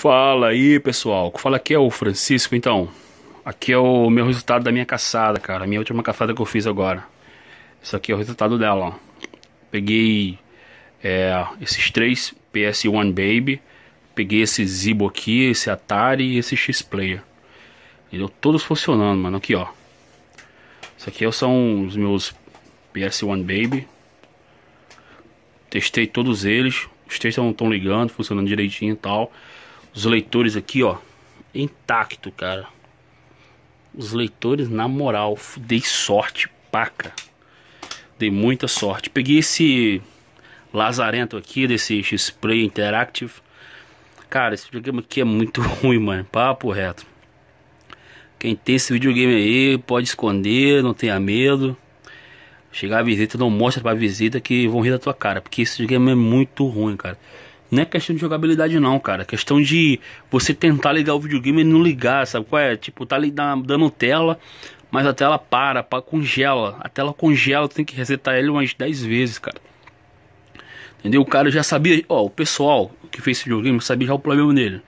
Fala aí, pessoal. Fala aqui é o Francisco, então. Aqui é o meu resultado da minha caçada, cara. A minha última caçada que eu fiz agora. Isso aqui é o resultado dela, ó. Peguei é, esses três PS1 Baby. Peguei esse Zibo aqui, esse Atari e esse X-Player. Entendeu? Todos funcionando, mano. Aqui, ó. Isso aqui são os meus PS1 Baby. Testei todos eles. Os três estão ligando, funcionando direitinho e tal. Os leitores aqui, ó, intacto, cara. Os leitores, na moral, dei sorte, paca. Dei muita sorte. Peguei esse lazarento aqui, desse X-Spray Interactive. Cara, esse videogame aqui é muito ruim, mano. Papo reto. Quem tem esse videogame aí, pode esconder, não tenha medo. Chegar a visita, não mostra pra visita que vão rir da tua cara. Porque esse videogame é muito ruim, cara. Não é questão de jogabilidade não, cara. É questão de você tentar ligar o videogame e não ligar, sabe qual é? Tipo, tá ali dando tela, mas a tela para, para congela. A tela congela, tem que resetar ele umas 10 vezes, cara. Entendeu? O cara já sabia, ó, o pessoal que fez esse videogame sabia já o problema dele.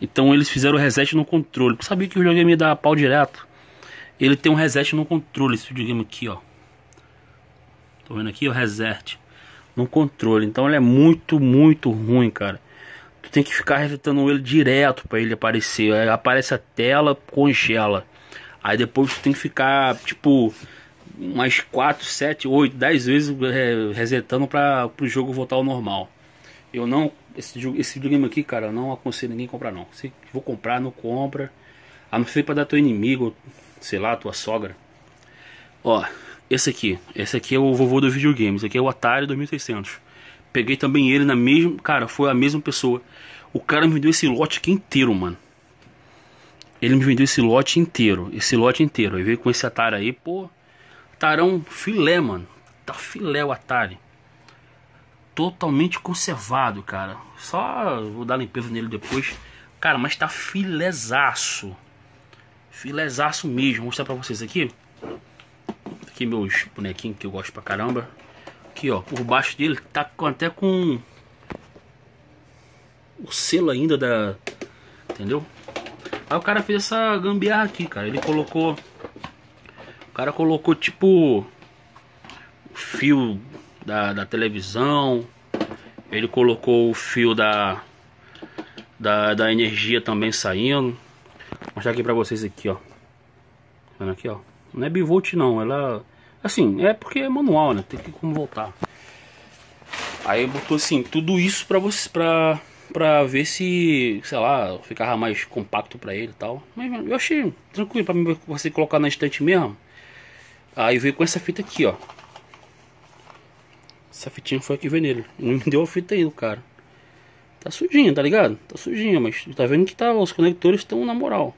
Então eles fizeram o reset no controle. Eu sabia que o videogame ia dar pau direto. Ele tem um reset no controle, esse videogame aqui, ó. Tô vendo aqui o reset no controle. Então ele é muito, muito ruim, cara. Tu tem que ficar resetando ele direto para ele aparecer. Aí aparece a tela, congela. Aí depois tu tem que ficar, tipo, umas 4, 7, 8, 10 vezes é, resetando para o jogo voltar ao normal. Eu não. Esse, esse videogame aqui, cara, eu não aconselho ninguém comprar, não. Se vou comprar, não compra. A não ser pra dar teu inimigo, sei lá, tua sogra. Ó, esse aqui. Esse aqui é o vovô do videogame. Esse aqui é o Atari 2600. Peguei também ele na mesma... Cara, foi a mesma pessoa. O cara me deu esse lote aqui inteiro, mano. Ele me vendeu esse lote inteiro. Esse lote inteiro. Aí veio com esse Atari aí, pô... Tarão filé, mano. Tá filé o Atari. Totalmente conservado, cara. Só vou dar limpeza nele depois. Cara, mas tá filézaço. Filézaço mesmo. Vou mostrar pra vocês aqui aqui meus bonequinhos que eu gosto pra caramba. Aqui, ó, por baixo dele tá com, até com o selo ainda da... Entendeu? Aí o cara fez essa gambiarra aqui, cara. Ele colocou... O cara colocou, tipo... O fio da, da televisão. Ele colocou o fio da... Da, da energia também saindo. Vou mostrar aqui pra vocês aqui, ó. Tá vendo aqui, ó. Não é bivolt não, ela... Assim, é porque é manual, né? Tem que como voltar. Aí botou assim, tudo isso pra você... Pra, pra ver se, sei lá, ficava mais compacto pra ele e tal. Mas eu achei tranquilo pra você colocar na estante mesmo. Aí veio com essa fita aqui, ó. Essa fitinha foi que veio nele. Não me deu a fita aí, cara. Tá sujinha, tá ligado? Tá sujinha, mas tá vendo que tá, os conectores estão na moral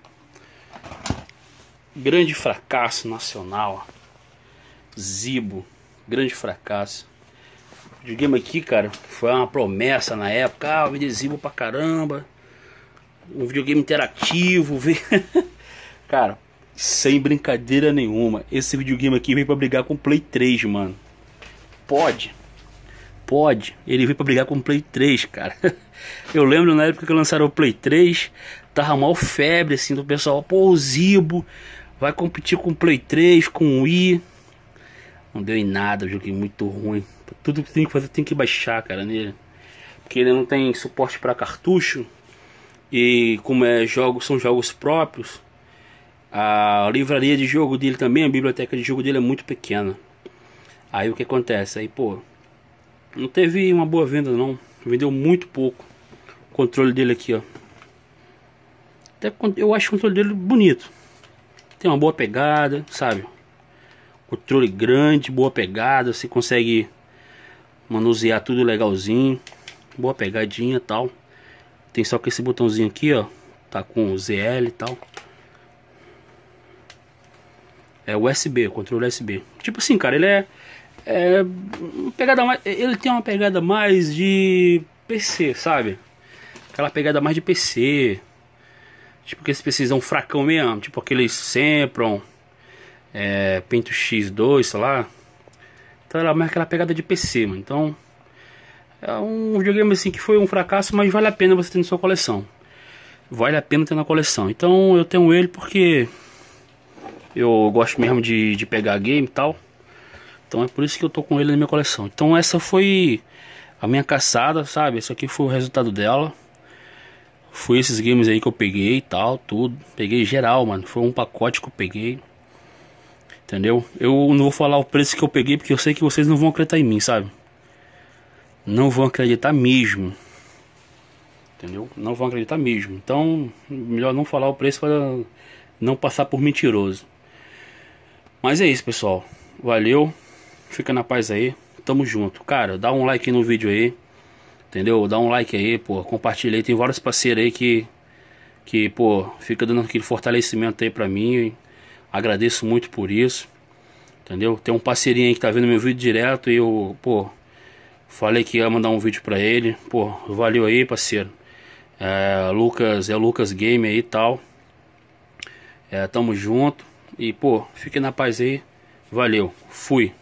grande fracasso nacional. Zibo, grande fracasso. O videogame aqui, cara, foi uma promessa na época. Ah, vender Zibo pra caramba. Um videogame interativo. cara, sem brincadeira nenhuma. Esse videogame aqui veio pra brigar com o Play 3, mano. Pode. Pode. Ele veio pra brigar com o Play 3, cara. Eu lembro na época que lançaram o Play 3, tava mal febre, assim, do pessoal. Pô, o Zibo Vai competir com o Play 3, com o Wii. Não deu em nada, joguei muito ruim. Tudo que tem que fazer tem que baixar, cara, nele. Porque ele não tem suporte para cartucho. E como é jogos, são jogos próprios, a livraria de jogo dele também, a biblioteca de jogo dele é muito pequena. Aí o que acontece? Aí, pô, não teve uma boa venda não. Vendeu muito pouco. O controle dele aqui, ó. Até eu acho o controle dele bonito. Tem uma boa pegada, sabe? Controle grande, boa pegada, você consegue manusear tudo legalzinho. Boa pegadinha e tal. Tem só que esse botãozinho aqui, ó, tá com ZL e tal. É USB, controle USB. Tipo assim, cara, ele é, é pegada mais, ele tem uma pegada mais de PC, sabe? Aquela pegada mais de PC, Tipo que eles precisam fracão mesmo, tipo aqueles Sempron, é, Pento X2, sei lá. Então ela é mais aquela pegada de PC, mano. Então é um videogame assim que foi um fracasso, mas vale a pena você ter na sua coleção. Vale a pena ter na coleção. Então eu tenho ele porque eu gosto mesmo de, de pegar game e tal. Então é por isso que eu tô com ele na minha coleção. Então essa foi a minha caçada, sabe? isso aqui foi o resultado dela. Foi esses games aí que eu peguei e tal, tudo. Peguei geral, mano. Foi um pacote que eu peguei. Entendeu? Eu não vou falar o preço que eu peguei porque eu sei que vocês não vão acreditar em mim, sabe? Não vão acreditar mesmo. Entendeu? Não vão acreditar mesmo. Então, melhor não falar o preço para não passar por mentiroso. Mas é isso, pessoal. Valeu. Fica na paz aí. Tamo junto. Cara, dá um like no vídeo aí. Entendeu? Dá um like aí, pô. Compartilha aí. Tem vários parceiros aí que, que pô, fica dando aquele fortalecimento aí pra mim. Agradeço muito por isso. Entendeu? Tem um parceirinho aí que tá vendo meu vídeo direto e eu, pô, falei que ia mandar um vídeo pra ele. Pô, valeu aí, parceiro. É, Lucas, é Lucas Game aí e tal. É, tamo junto. E, pô, fique na paz aí. Valeu. Fui.